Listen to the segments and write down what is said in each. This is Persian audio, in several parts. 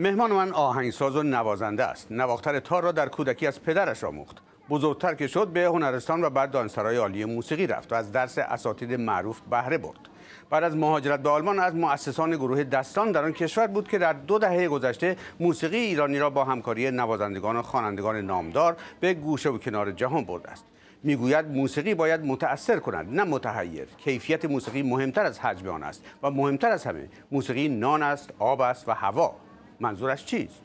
مهمان من آهنگساز و نوازنده است نواختر تار را در کودکی از پدرش آموخت بزرگتر که شد به هنرستان و بعد دانسرای عالی موسیقی رفت و از درس اساتید معروف بهره برد بعد از مهاجرت به آلمان از مؤسسان گروه دستان در آن کشور بود که در دو دهه گذشته موسیقی ایرانی را با همکاری نوازندگان و خوانندگان نامدار به گوشه و کنار جهان برده است میگوید موسیقی باید متاثر کند نه متحیر کیفیت موسیقی مهمتر از حجم آن است و مهمتر از همه موسیقی نان است آب است و هوا منظورش چیست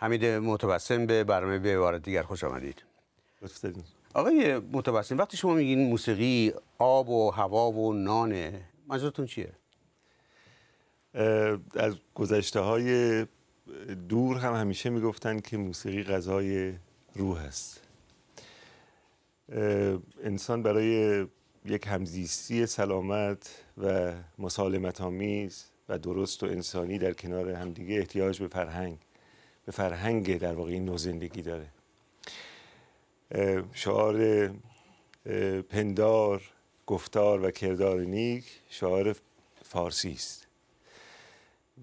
حمید متبسم به برنامه به دیگر خوش آمدید لطف آقای متبسم وقتی شما میگین موسیقی آب و هوا و نانه منظورتون چیه؟ از گذشته های دور هم همیشه میگفتن که موسیقی غذای روح است انسان برای یک همزیستی سلامت و مسالمت آمیز و درست و انسانی در کنار همدیگه احتیاج به فرهنگ به فرهنگ در واقع این زندگی داره شعار پندار گفتار و کردار نیک شعار فارسی است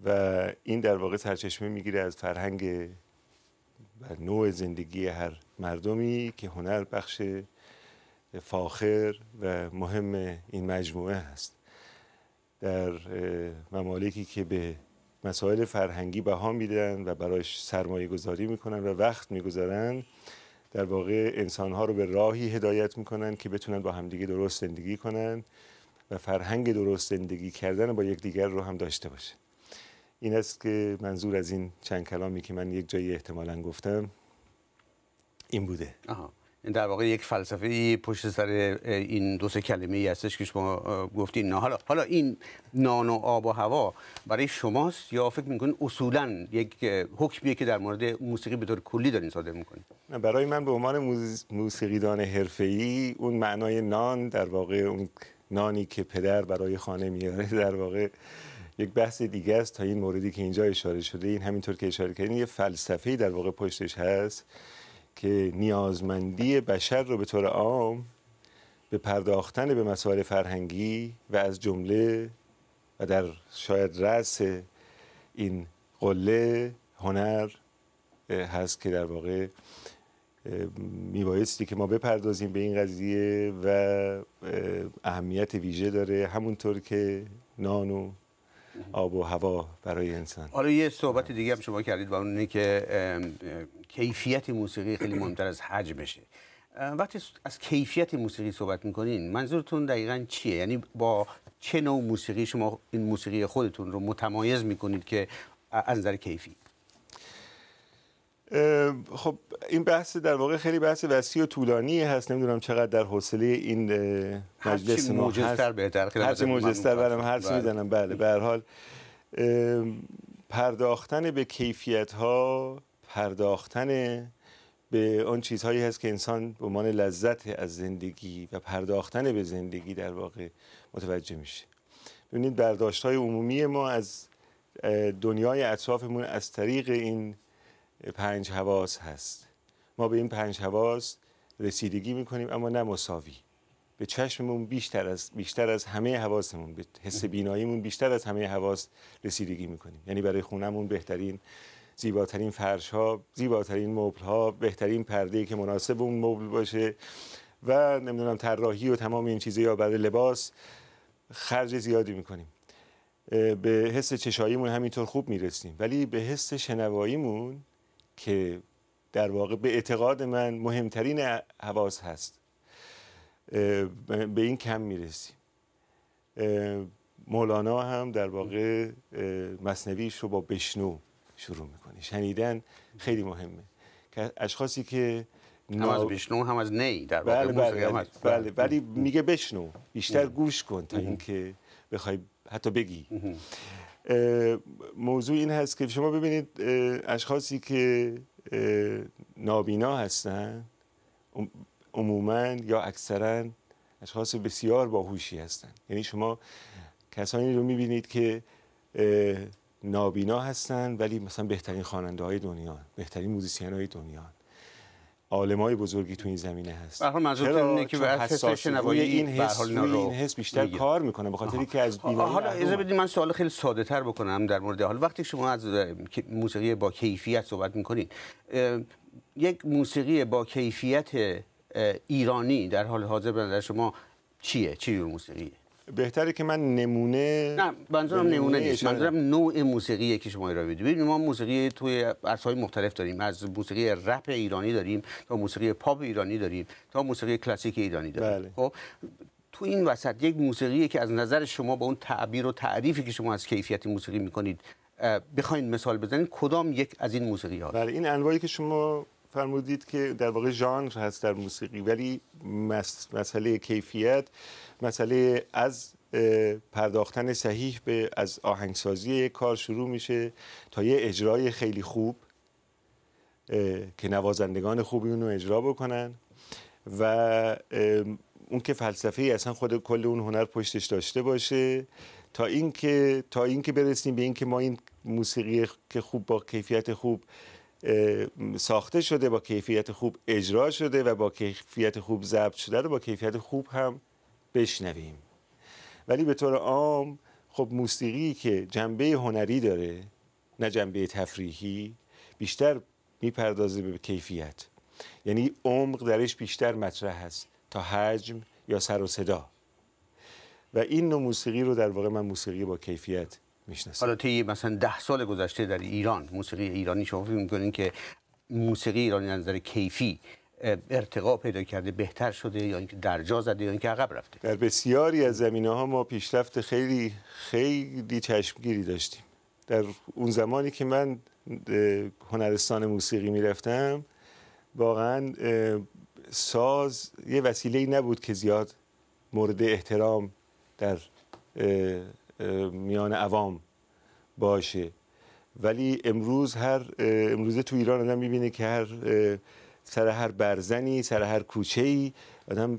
و این در واقع سرچشمه میگیره از فرهنگ و نوع زندگی هر مردمی که هنر بخش فاخر و مهم این مجموعه هست در ممالکی که به مسائل فرهنگی بها میدن و برایش سرمایه گذاری میکنن و وقت میگذارن در واقع انسانها رو به راهی هدایت میکنن که بتونن با همدیگه درست زندگی کنن و فرهنگ درست زندگی کردن با یکدیگر رو هم داشته باشه این است که منظور از این چند کلامی که من یک جایی احتمالا گفتم این بوده در واقع یک فلسفه پشت سر این دو سه کلمه ای هستش که شما گفتین حالا حالا این نان و آب و هوا برای شماست یا فکر میکنین اصولا یک حکمیه که در مورد موسیقی به طور کلی دارین صادر میکنین برای من به عنوان موسیقیدان ای اون معنای نان در واقع اون نانی که پدر برای خانه میاره در واقع یک بحث دیگه است تا این موردی که اینجا اشاره شده این همینطور که اشاره کردین یه فلسفه‌ای در واقع پشتش هست که نیازمندی بشر رو به طور عام به پرداختن به مسائل فرهنگی و از جمله و در شاید رأس این قله هنر هست که در واقع میبایستی که ما بپردازیم به این قضیه و اهمیت ویژه داره همونطور که نان و آب و هوا برای انسان حالا یه صحبت دیگه هم شما کردید و اون که کیفیت موسیقی خیلی مهمتر از بشه وقتی از کیفیت موسیقی صحبت میکنین منظورتون دقیقا چیه؟ یعنی با چه نوع موسیقی شما این موسیقی خودتون رو متمایز میکنید که از نظر کیفی خب این بحث در واقع خیلی بحث وسیع و طولانی هست نمیدونم چقدر در حوصله این مجلس ما موجزتر بهتر هرچی موجزتر برم بله. بله به حال پرداختن به کیفیت ها پرداختن به آن چیزهایی هست که انسان به عنوان لذت از زندگی و پرداختن به زندگی در واقع متوجه میشه ببینید برداشت های عمومی ما از دنیای اطرافمون از طریق این پنج حواس هست ما به این پنج حواس رسیدگی میکنیم اما نه مساوی به چشممون بیشتر از بیشتر از همه حواسمون به حس بیناییمون بیشتر از همه حواس رسیدگی میکنیم یعنی برای خونهمون بهترین زیباترین فرش ها زیباترین مبل ها بهترین پرده که مناسب اون مبل باشه و نمیدونم طراحی و تمام این چیزا یا برای لباس خرج زیادی میکنیم به حس چشاییمون همینطور خوب میرسیم ولی به حس شنواییمون که در واقع به اعتقاد من مهمترین حواس هست به این کم میرسیم مولانا هم در واقع مصنویش رو با بشنو شروع میکنه شنیدن خیلی مهمه که اشخاصی که هم از بشنو هم از نی در واقع بله بله،, بله, بله, میگه بشنو بیشتر گوش کن تا اینکه بخوای حتی بگی موضوع این هست که شما ببینید اشخاصی که نابینا هستند عموما یا اکثرا اشخاص بسیار باهوشی هستند یعنی شما کسانی رو میبینید که نابینا هستند ولی مثلا بهترین خواننده های دنیا بهترین موزیسین های دنیا عالمای بزرگی تو این زمینه هست به منظور اینه که بر این حس این حس بیشتر کار میکنه به خاطری که از بیماری حالا اجازه بدید من سوال خیلی ساده تر بکنم در مورد حال وقتی شما از موسیقی با کیفیت صحبت میکنید یک موسیقی با کیفیت ایرانی در حال حاضر به نظر شما چیه چی موسیقیه بهتره که من نمونه نه منظورم نمونه نیست منظورم نوع موسیقی که شما ارائه بدید ما موسیقی توی عرصه‌های مختلف داریم از موسیقی رپ ایرانی داریم تا موسیقی پاپ ایرانی داریم تا موسیقی کلاسیک ایرانی داریم بله. خب تو این وسط یک موسیقی که از نظر شما با اون تعبیر و تعریفی که شما از کیفیت موسیقی میکنید بخواین مثال بزنید کدام یک از این موسیقی بله، این انواعی که شما فرمودید که در واقع ژانر هست در موسیقی ولی مسئله کیفیت مسئله از پرداختن صحیح به از آهنگسازی یک کار شروع میشه تا یه اجرای خیلی خوب که نوازندگان خوبی اون اجرا بکنن و اون که فلسفه ای اصلا خود کل اون هنر پشتش داشته باشه تا اینکه تا اینکه برسیم به اینکه ما این موسیقی که خوب با کیفیت خوب ساخته شده با کیفیت خوب اجرا شده و با کیفیت خوب ضبط شده رو با کیفیت خوب هم بشنویم ولی به طور عام خب موسیقی که جنبه هنری داره نه جنبه تفریحی بیشتر میپردازه به کیفیت یعنی عمق درش بیشتر مطرح هست تا حجم یا سر و صدا و این نوع موسیقی رو در واقع من موسیقی با کیفیت میشنسیم حالا مثلا ده سال گذشته در ایران موسیقی ایرانی شما فکر که موسیقی ایرانی از نظر کیفی ارتقا پیدا کرده بهتر شده یا اینکه درجا زده یا اینکه عقب رفته در بسیاری از زمینه ها ما پیشرفت خیلی خیلی چشمگیری داشتیم در اون زمانی که من هنرستان موسیقی میرفتم واقعا ساز یه وسیله نبود که زیاد مورد احترام در میان عوام باشه ولی امروز هر امروزه تو ایران آدم میبینه که هر سر هر برزنی سر هر کوچه ای آدم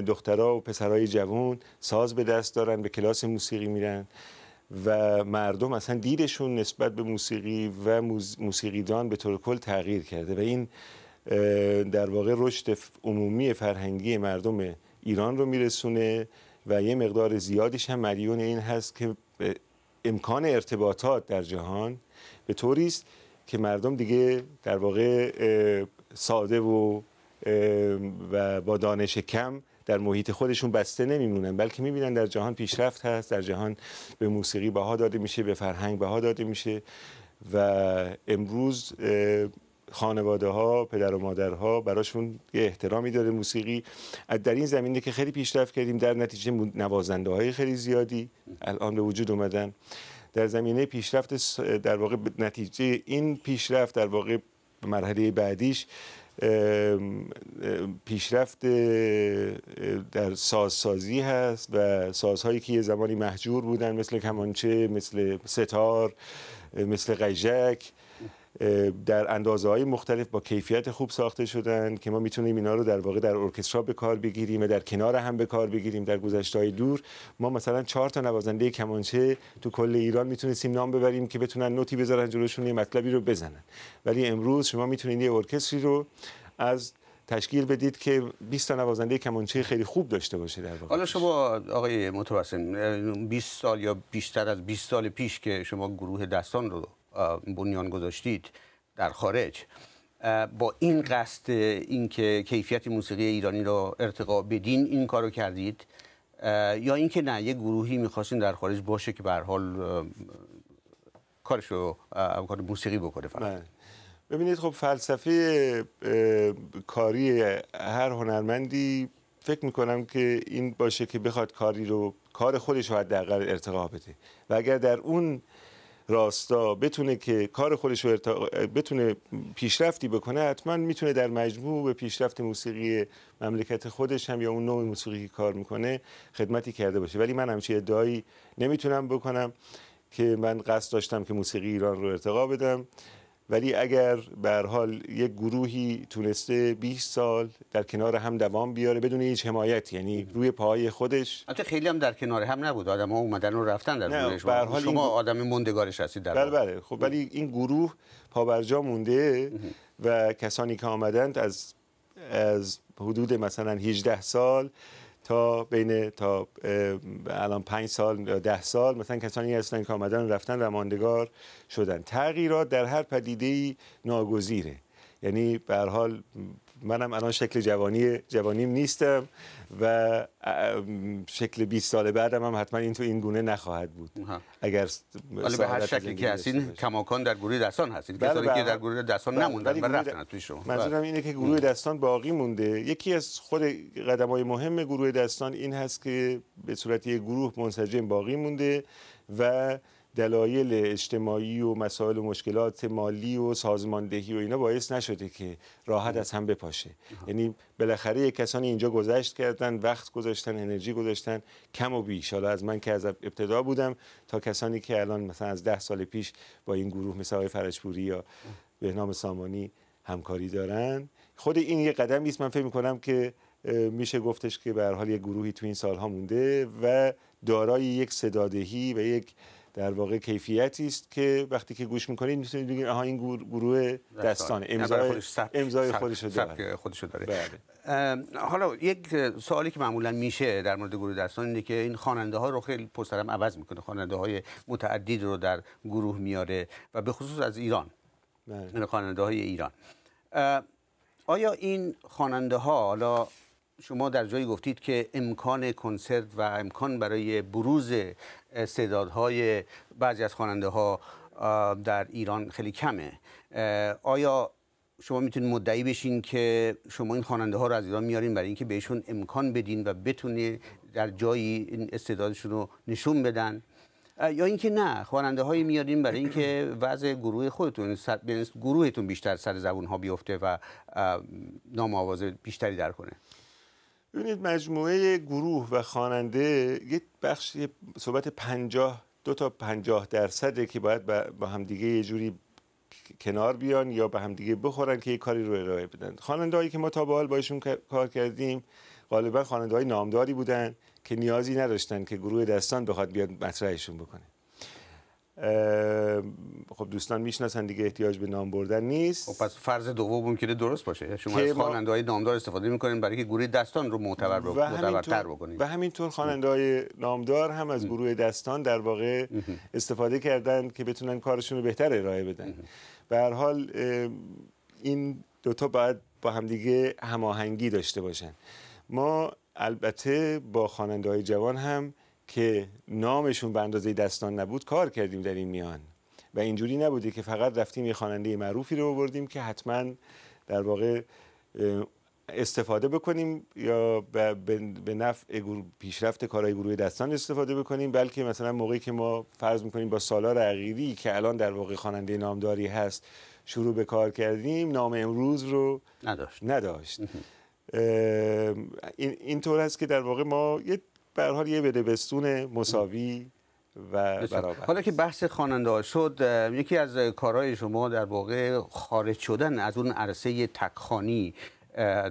دخترها و پسرای جوان ساز به دست دارن به کلاس موسیقی میرن و مردم اصلا دیدشون نسبت به موسیقی و موسیقیدان به طور کل تغییر کرده و این در واقع رشد عمومی فرهنگی مردم ایران رو میرسونه و یه مقدار زیادیش هم مدیون این هست که امکان ارتباطات در جهان به طوری است که مردم دیگه در واقع ساده و و با دانش کم در محیط خودشون بسته نمیمونن بلکه میبینن در جهان پیشرفت هست در جهان به موسیقی بها داده میشه به فرهنگ بها داده میشه و امروز خانواده ها پدر و مادرها براشون یه احترامی داره موسیقی در این زمینه که خیلی پیشرفت کردیم در نتیجه نوازنده های خیلی زیادی الان به وجود اومدن در زمینه پیشرفت در واقع نتیجه این پیشرفت در واقع مرحله بعدیش پیشرفت در سازسازی هست و سازهایی که یه زمانی محجور بودن مثل کمانچه مثل ستار مثل قیژک در اندازه های مختلف با کیفیت خوب ساخته شدن که ما میتونیم اینا رو در واقع در ارکسترا به کار بگیریم و در کنار هم به کار بگیریم در گذشته دور ما مثلا چهار تا نوازنده کمانچه تو کل ایران میتونستیم نام ببریم که بتونن نوتی بذارن جلوشون یه مطلبی رو بزنن ولی امروز شما میتونید یه ارکستری رو از تشکیل بدید که 20 تا نوازنده کمانچه خیلی خوب داشته باشه در واقع حالا شما آقای متوسن 20 سال یا بیشتر از 20 سال پیش که شما گروه دستان رو بنیان گذاشتید در خارج با این قصد اینکه کیفیت موسیقی ایرانی را ارتقا بدین این کارو کردید یا اینکه نه یه گروهی میخواستین در خارج باشه که به حال کارشو کار موسیقی بکنه فقط بله. ببینید خب فلسفه کاری هر هنرمندی فکر میکنم که این باشه که بخواد کاری رو کار خودش رو حداقل ارتقا بده و اگر در اون راستا بتونه که کار خودش رو بتونه پیشرفتی بکنه حتما میتونه در مجموع به پیشرفت موسیقی مملکت خودش هم یا اون نوع موسیقی که کار میکنه خدمتی کرده باشه ولی من همچین ادعایی نمیتونم بکنم که من قصد داشتم که موسیقی ایران رو ارتقا بدم ولی اگر به حال یک گروهی تونسته 20 سال در کنار هم دوام بیاره بدون هیچ حمایت یعنی روی پای خودش البته خیلی هم در کنار هم نبود آدم ها اومدن و رفتن در نه، شما, شما آدم موندگارش هستید در بله بله خب ولی این گروه پا پابرجا مونده و کسانی که آمدند از از حدود مثلا 18 سال تا بین تا الان پنج سال یا ده سال مثلا کسانی هستند که آمدن رفتن و ماندگار شدن تغییرات در هر پدیده ای ناگزیره یعنی به حال منم الان شکل جوانی جوانیم نیستم و شکل 20 سال بعدم هم حتما این تو این گونه نخواهد بود اگر ولی به هر شکلی که هستین کماکان در گروه دستان هستید بله، کسانی که بله. در گروه دستان بله، نموندن و رفتن توی شما منظورم اینه که گروه دستان باقی مونده یکی از خود قدمای مهم گروه دستان این هست که به صورت یک گروه منسجم باقی مونده و دلایل اجتماعی و مسائل و مشکلات مالی و سازماندهی و اینا باعث نشده که راحت از هم بپاشه یعنی بالاخره کسانی اینجا گذشت کردن وقت گذاشتن انرژی گذاشتن کم و بیش حالا از من که از ابتدا بودم تا کسانی که الان مثلا از ده سال پیش با این گروه مثل آقای فرجپوری یا بهنام سامانی همکاری دارن خود این یه قدمی است من فکر می‌کنم که میشه گفتش که به حال یه گروهی تو این سالها مونده و دارای یک صدادهی و یک در واقع کیفیتی است که وقتی که گوش میکنید میتونید بگید آها این گروه دستانه امضای امضای خودش داره خودش داره بله. حالا یک سوالی که معمولا میشه در مورد گروه دستان اینه که این خواننده ها رو خیلی پسترم عوض میکنه خواننده های متعدد رو در گروه میاره و به خصوص از ایران بله. یعنی خواننده های ایران آیا این خواننده ها حالا شما در جایی گفتید که امکان کنسرت و امکان برای بروز استعدادهای بعضی از خواننده ها در ایران خیلی کمه آیا شما میتونید مدعی بشین که شما این خواننده ها رو از ایران میارین برای اینکه بهشون امکان بدین و بتونه در جایی این استعدادشون رو نشون بدن یا اینکه نه خواننده هایی میارین برای اینکه وضع گروه خودتون یعنی گروهتون بیشتر سر زبون ها بیفته و نام آواز بیشتری در کنه ببینید مجموعه گروه و خواننده یه بخش صحبت پنجاه دو تا پنجاه درصده که باید با دیگه یه جوری کنار بیان یا به همدیگه بخورن که یه کاری رو ارائه بدن خواننده هایی که ما تا به حال باشون کار کردیم غالبا خواننده های نامداری بودن که نیازی نداشتن که گروه دستان بخواد بیاد مطرحشون بکنه خب دوستان میشناسن دیگه احتیاج به نام بردن نیست خب پس فرض دوم ممکنه درست باشه شما از خواننده های نامدار استفاده میکنین برای که گروه دستان رو معتبر و معتبرتر بکنید و همینطور خواننده های نامدار هم از گروه دستان در واقع استفاده کردن که بتونن کارشون رو بهتر ارائه بدن به هر حال این دوتا باید با همدیگه هماهنگی داشته باشن ما البته با خواننده های جوان هم که نامشون به اندازه دستان نبود کار کردیم در این میان و اینجوری نبوده که فقط رفتیم یه خواننده معروفی رو بردیم که حتما در واقع استفاده بکنیم یا به نفع پیشرفت کارهای گروه دستان استفاده بکنیم بلکه مثلا موقعی که ما فرض میکنیم با سالار عقیری که الان در واقع خواننده نامداری هست شروع به کار کردیم نام امروز رو نداشت نداشت این اینطور است که در واقع ما یه به حال یه بستون مساوی و برابر حالا که بحث خواننده ها شد یکی از کارهای شما در واقع خارج شدن از اون عرصه تکخانی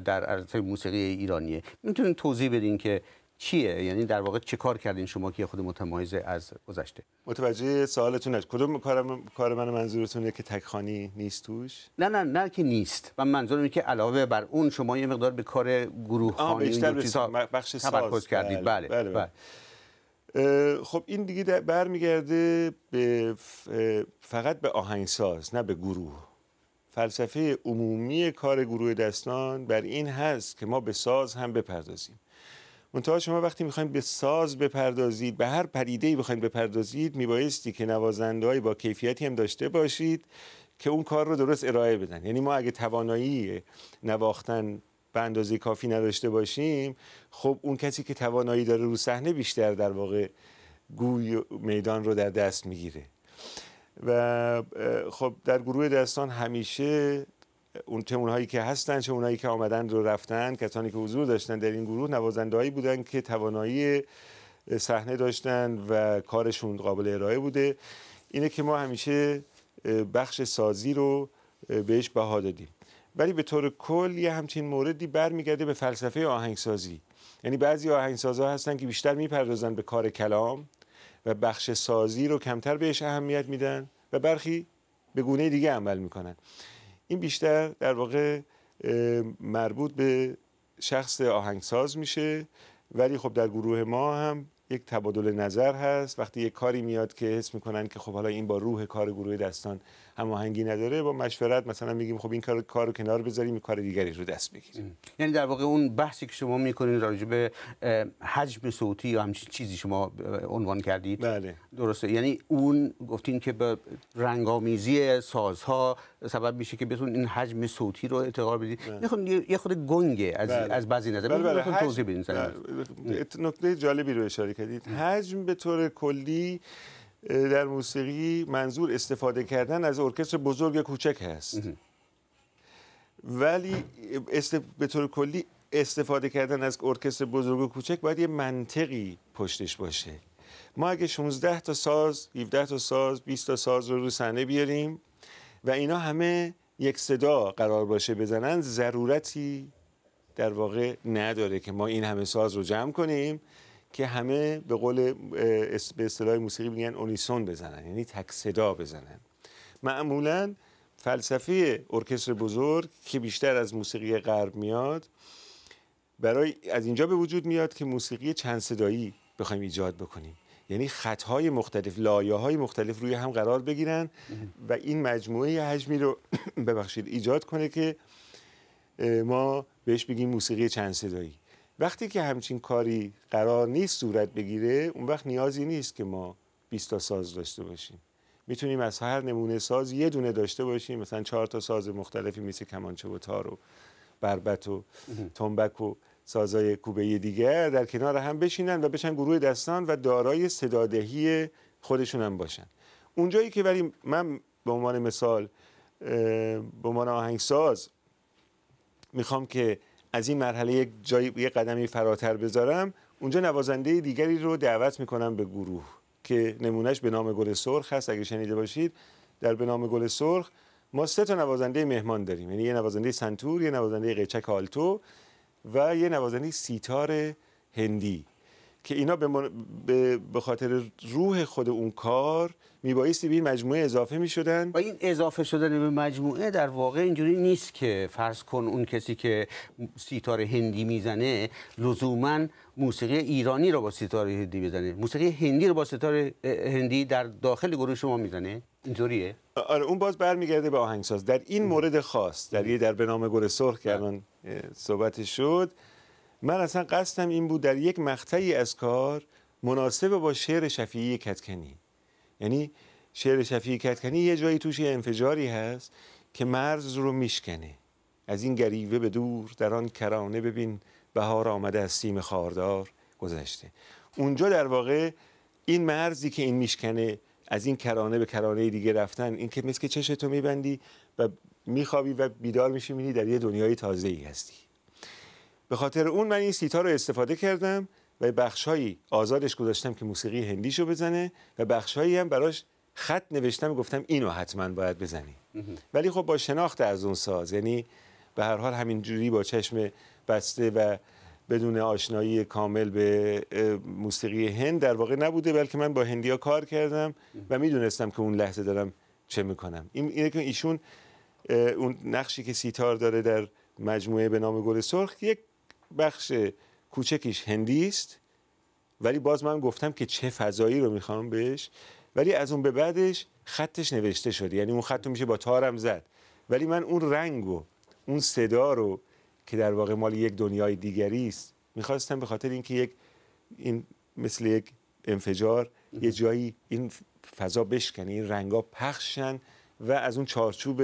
در عرصه موسیقی ایرانیه میتونید توضیح بدین که چیه یعنی در واقع چه کار کردین شما که خود متمایز از گذشته متوجه سوالتون از کدوم کار من منظورتونه که تکخانی نیست توش نه نه نه که نیست و منظورم اینه که علاوه بر اون شما یه مقدار به کار گروه خانی بیشتر بخش ساز کردید بله, بله, بله. بله. بله. خب این دیگه برمیگرده به فقط به آهنگساز نه به گروه فلسفه عمومی کار گروه دستان بر این هست که ما به ساز هم بپردازیم منتها شما وقتی میخواین به ساز بپردازید به هر پریده ای بخواین بپردازید میبایستی که نوازنده با کیفیتی هم داشته باشید که اون کار رو درست ارائه بدن یعنی ما اگه توانایی نواختن به اندازه کافی نداشته باشیم خب اون کسی که توانایی داره رو صحنه بیشتر در واقع گوی میدان رو در دست میگیره و خب در گروه دستان همیشه اون چه اونهایی که هستن چه اونهایی که آمدن رو رفتن کسانی که حضور داشتن در این گروه نوازندهایی بودن که توانایی صحنه داشتن و کارشون قابل ارائه بوده اینه که ما همیشه بخش سازی رو بهش بها دادیم ولی به طور کل یه همچین موردی برمیگرده به فلسفه آهنگسازی یعنی بعضی آهنگسازها هستن که بیشتر میپردازن به کار کلام و بخش سازی رو کمتر بهش اهمیت میدن و برخی به گونه دیگه عمل میکنن این بیشتر در واقع مربوط به شخص آهنگساز میشه ولی خب در گروه ما هم یک تبادل نظر هست وقتی یک کاری میاد که حس میکنن که خب حالا این با روح کار گروه دستان هماهنگی نداره با مشورت مثلا میگیم خب این کار کارو کنار بذاریم کار دیگری رو دست بگیریم یعنی در واقع اون بحثی که شما میکنین راجع به حجم صوتی یا همچین چیزی شما عنوان کردید بله درسته یعنی اون گفتین که به رنگامیزی سازها سبب میشه که بتون این حجم صوتی رو اعتقاد بدید بله. یه خود گنگه از بله. از بعضی نظر بله, بله. توضیح بدین بله. نکته جالبی رو اشاره کردید حجم به طور کلی در موسیقی منظور استفاده کردن از ارکستر بزرگ کوچک هست ولی است... به طور کلی استفاده کردن از ارکستر بزرگ و کوچک باید یه منطقی پشتش باشه ما اگه 16 تا ساز 17 تا ساز 20 تا ساز رو رو صحنه بیاریم و اینا همه یک صدا قرار باشه بزنن ضرورتی در واقع نداره که ما این همه ساز رو جمع کنیم که همه به قول به اصطلاح موسیقی میگن اونیسون بزنن یعنی تک صدا بزنن معمولا فلسفه ارکستر بزرگ که بیشتر از موسیقی غرب میاد برای از اینجا به وجود میاد که موسیقی چند صدایی بخوایم ایجاد بکنیم یعنی خطهای مختلف لایه های مختلف روی هم قرار بگیرن و این مجموعه حجمی رو ببخشید ایجاد کنه که ما بهش بگیم موسیقی چند صدایی وقتی که همچین کاری قرار نیست صورت بگیره اون وقت نیازی نیست که ما 20 تا ساز داشته باشیم میتونیم از هر نمونه ساز یه دونه داشته باشیم مثلا چهار تا ساز مختلفی مثل کمانچه و تار و بربت و تنبک و سازای کوبه دیگر در کنار هم بشینن و بشن گروه دستان و دارای صدادهی خودشون هم باشن اونجایی که ولی من به عنوان مثال به عنوان آهنگساز میخوام که از این مرحله یک جای یک قدمی فراتر بذارم اونجا نوازنده دیگری رو دعوت میکنم به گروه که نمونهش به نام گل سرخ هست اگه شنیده باشید در به نام گل سرخ ما سه تا نوازنده مهمان داریم یعنی یه نوازنده سنتور یه نوازنده قیچک آلتو و یه نوازنده سیتار هندی که اینا به خاطر روح خود اون کار میبایستی به این مجموعه اضافه میشدن و این اضافه شدن به مجموعه در واقع اینجوری نیست که فرض کن اون کسی که سیتار هندی میزنه لزوما موسیقی ایرانی رو با سیتار هندی میزنه موسیقی هندی رو با سیتار هندی در داخل گروه شما میزنه اینطوریه آره اون باز برمیگرده به آهنگساز در این مورد خاص در یه در به نام گل سرخ که الان صحبت شد من اصلا قصدم این بود در یک مقطعی از کار مناسب با شعر شفیعی کتکنی یعنی شعر شفیعی کتکنی یه جایی توش یه انفجاری هست که مرز رو میشکنه از این گریوه به دور در آن کرانه ببین بهار آمده از سیم خاردار گذشته اونجا در واقع این مرزی که این میشکنه از این کرانه به کرانه دیگه رفتن این که مثل که چشتو میبندی و میخوابی و بیدار میشی میبینی در یه دنیای تازه ای هستی به خاطر اون من این سیتار رو استفاده کردم و بخشهایی آزادش گذاشتم که موسیقی هندیشو بزنه و بخشهایی هم براش خط نوشتم گفتم اینو حتما باید بزنی ولی خب با شناخت از اون ساز یعنی به هر حال همینجوری با چشم بسته و بدون آشنایی کامل به موسیقی هند در واقع نبوده بلکه من با هندیا کار کردم و میدونستم که اون لحظه دارم چه میکنم این اینه که ایشون اون نقشی که سیتار داره در مجموعه به نام گل سرخ یک بخش کوچکیش هندی است ولی باز من گفتم که چه فضایی رو میخوام بهش ولی از اون به بعدش خطش نوشته شده یعنی اون خط میشه با تارم زد ولی من اون رنگ و اون صدا رو که در واقع مال یک دنیای دیگری است میخواستم به خاطر اینکه یک این مثل یک انفجار یه جایی این فضا بشکنه این رنگا پخشن و از اون چارچوب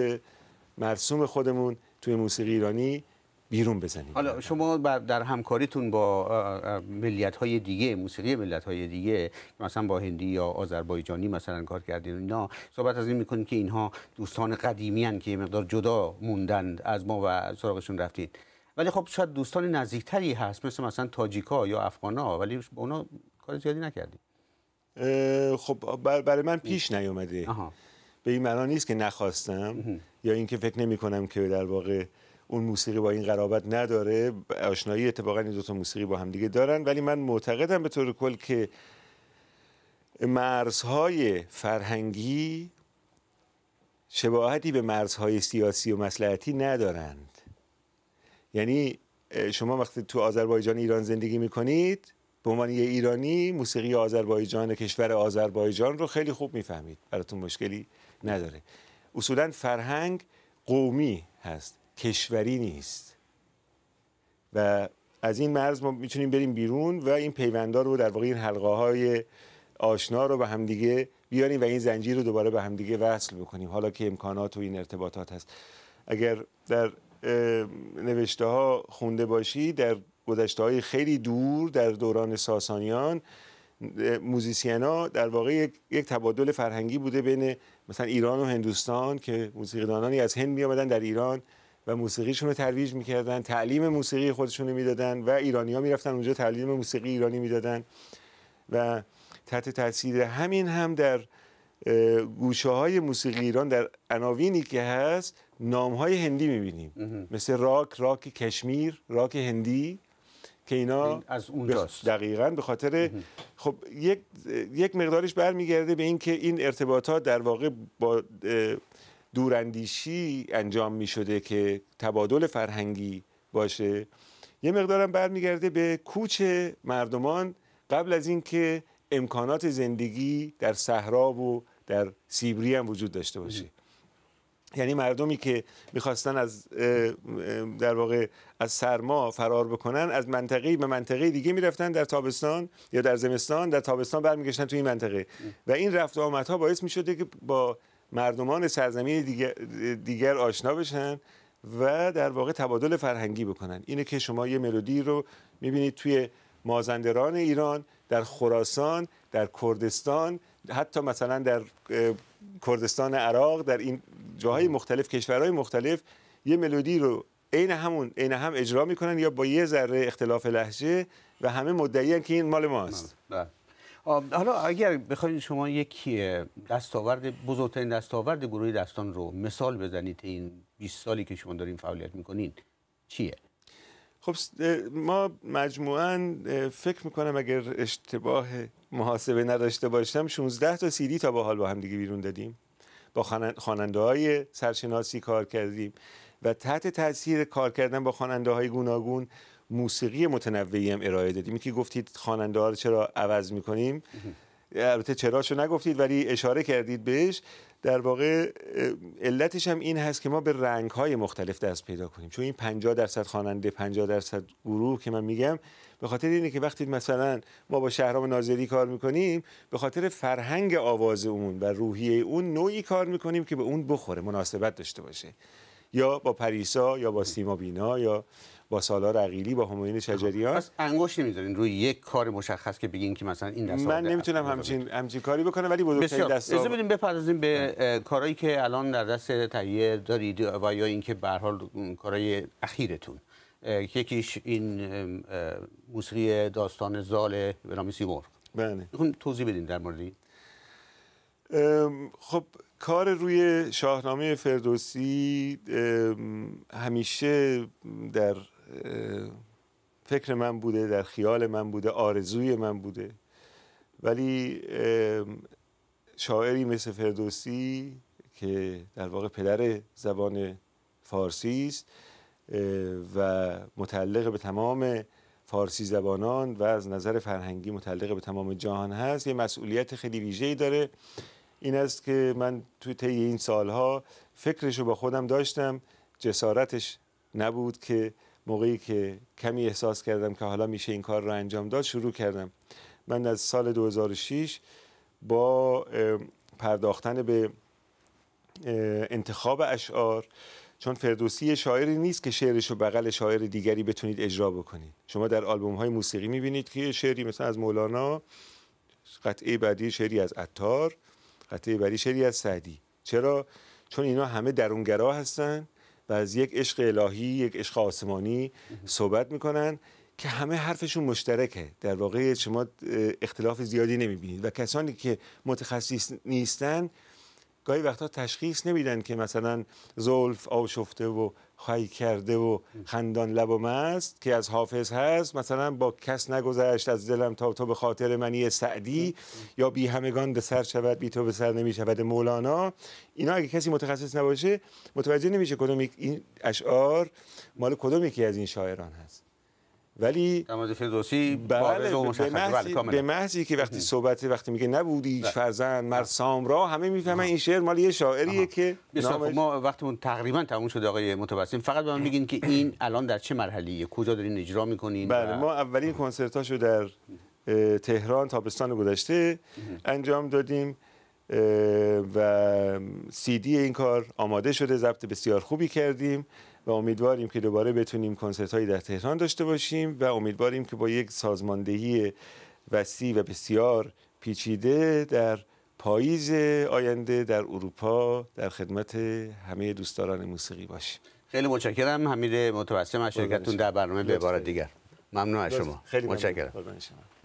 مرسوم خودمون توی موسیقی ایرانی بیرون بزنیم حالا شما در همکاریتون با ملیت های دیگه موسیقی ملت های دیگه مثلا با هندی یا آذربایجانی مثلا کار کردین اینا صحبت از این میکنید که اینها دوستان قدیمی هن که مقدار جدا موندند از ما و سراغشون رفتید ولی خب شاید دوستان نزدیکتری هست مثل مثلا تاجیکا یا افغانا ولی با اونا کار زیادی نکردید خب برای من پیش نیومده به این معنا نیست که نخواستم یا اینکه فکر نمی‌کنم که در واقع اون موسیقی با این قرابت نداره آشنایی اتفاقا این دوتا موسیقی با هم دیگه دارن ولی من معتقدم به طور کل که مرزهای فرهنگی شباهتی به مرزهای سیاسی و مسلحتی ندارند یعنی شما وقتی تو آذربایجان ایران زندگی میکنید به عنوان یه ایرانی موسیقی آذربایجان کشور آذربایجان رو خیلی خوب میفهمید براتون مشکلی نداره اصولا فرهنگ قومی هست کشوری نیست و از این مرز ما میتونیم بریم بیرون و این پیوندار رو در واقع این حلقه های آشنا رو به همدیگه بیاریم و این زنجیر رو دوباره به همدیگه وصل بکنیم حالا که امکانات و این ارتباطات هست اگر در نوشته ها خونده باشی در گذشته های خیلی دور در دوران ساسانیان موزیسین ها در واقع یک،, تبادل فرهنگی بوده بین مثلا ایران و هندوستان که موسیقی دانانی از هند می در ایران و موسیقیشون رو ترویج میکردن تعلیم موسیقی خودشون رو میدادن و ایرانی ها میرفتن اونجا تعلیم موسیقی ایرانی میدادن و تحت تاثیر همین هم در گوشه های موسیقی ایران در عناوینی که هست نام های هندی میبینیم مثل راک راک کشمیر راک هندی که اینا از اونجاست دقیقا به خاطر خب یک یک مقدارش برمیگرده به اینکه این ارتباطات در واقع با دوراندیشی انجام می شده که تبادل فرهنگی باشه یه مقدارم برمیگرده به کوچ مردمان قبل از اینکه امکانات زندگی در صحرا و در سیبری هم وجود داشته باشه یعنی مردمی که میخواستن از در واقع از سرما فرار بکنن از منطقه به منطقه دیگه میرفتن در تابستان یا در زمستان در تابستان برمیگشتن تو این منطقه و این رفت و آمدها باعث میشده که با مردمان سرزمین دیگر, دیگر آشنا بشن و در واقع تبادل فرهنگی بکنن اینه که شما یه ملودی رو میبینید توی مازندران ایران در خراسان در کردستان حتی مثلا در کردستان عراق در این جاهای مختلف کشورهای مختلف یه ملودی رو عین همون عین هم اجرا میکنن یا با یه ذره اختلاف لحجه و همه مدعیان که این مال ماست بله. حالا اگر بخواید شما یک دستاورد بزرگترین دستاورد گروه دستان رو مثال بزنید این 20 سالی که شما دارین فعالیت میکنین چیه خب ما مجموعا فکر میکنم اگر اشتباه محاسبه نداشته باشم 16 تا سیدی تا با حال با هم دیگه بیرون دادیم با خواننده های سرشناسی کار کردیم و تحت تاثیر کار کردن با خواننده های گوناگون موسیقی متنوعی هم ارائه دادیم اینکه که گفتید خواننده رو چرا عوض میکنیم البته چراشو نگفتید ولی اشاره کردید بهش در واقع علتش هم این هست که ما به رنگ های مختلف دست پیدا کنیم چون این 50 درصد خواننده 50 درصد گروه که من میگم به خاطر اینه که وقتی مثلا ما با شهرام ناظری کار میکنیم به خاطر فرهنگ آواز اون و روحیه اون نوعی کار میکنیم که به اون بخوره مناسبت داشته باشه یا با پریسا یا با سیما بینا یا با سالار عقیلی با همایون شجریان پس انگوش نمیذارین روی یک کار مشخص که بگین که مثلا این دست من نمیتونم همچین همچین کاری بکنم ولی بزرگترین دست اجازه بدیم بپردازیم به بله. کارهایی که الان در دست تهیه دارید و یا اینکه به هر حال کارهای اخیرتون یکیش این موسیقی داستان زال به نام سیمرغ بله توضیح بدین در مورد خب کار روی شاهنامه فردوسی همیشه در فکر من بوده در خیال من بوده آرزوی من بوده ولی شاعری مثل فردوسی که در واقع پدر زبان فارسی است و متعلق به تمام فارسی زبانان و از نظر فرهنگی متعلق به تمام جهان هست یه مسئولیت خیلی ویژه‌ای داره این است که من توی طی این سالها فکرش رو با خودم داشتم جسارتش نبود که موقعی که کمی احساس کردم که حالا میشه این کار را انجام داد شروع کردم من از سال 2006 با پرداختن به انتخاب اشعار چون فردوسی شاعری نیست که شعرش رو بغل شاعر دیگری بتونید اجرا بکنید شما در آلبوم های موسیقی میبینید که شعری مثلا از مولانا قطعه بعدی شعری از عطار قطعه بعدی شعری از سعدی چرا چون اینا همه درونگرا هستن و از یک عشق الهی یک عشق آسمانی صحبت میکنن که همه حرفشون مشترکه در واقع شما اختلاف زیادی نمیبینید و کسانی که متخصص نیستن گاهی وقتها تشخیص نمیدن که مثلا زلف آشفته و خواهی کرده و خندان و است که از حافظ هست مثلا با کس نگذشت از دلم تا تو به خاطر منی سعدی یا بی همگان به سر شود بی تو به سر نمی شود مولانا اینا اگه کسی متخصص نباشه متوجه نمیشه کدوم این اشعار مال کدوم یکی از این شاعران هست ولی فردوسی بله به بله، محضی, به محضی که وقتی صحبت وقتی میگه نبودی بله. فرزند مرسام همه میفهمن این شعر مال یه شاعریه که نامش... ما وقتمون تقریبا تموم شده آقای متوسیم فقط به من بگین که این الان در چه مرحله کجا دارین اجرا میکنین بله ما اولین کنسرتاشو در تهران تابستان گذشته انجام دادیم و سی دی این کار آماده شده ضبط بسیار خوبی کردیم و امیدواریم که دوباره بتونیم کنسرت هایی در تهران داشته باشیم و امیدواریم که با یک سازماندهی وسیع و بسیار پیچیده در پاییز آینده در اروپا در خدمت همه دوستداران موسیقی باشیم خیلی متشکرم حمید متوسم از شرکتتون در برنامه به عبارت دیگر ممنون از شما خیلی متشکرم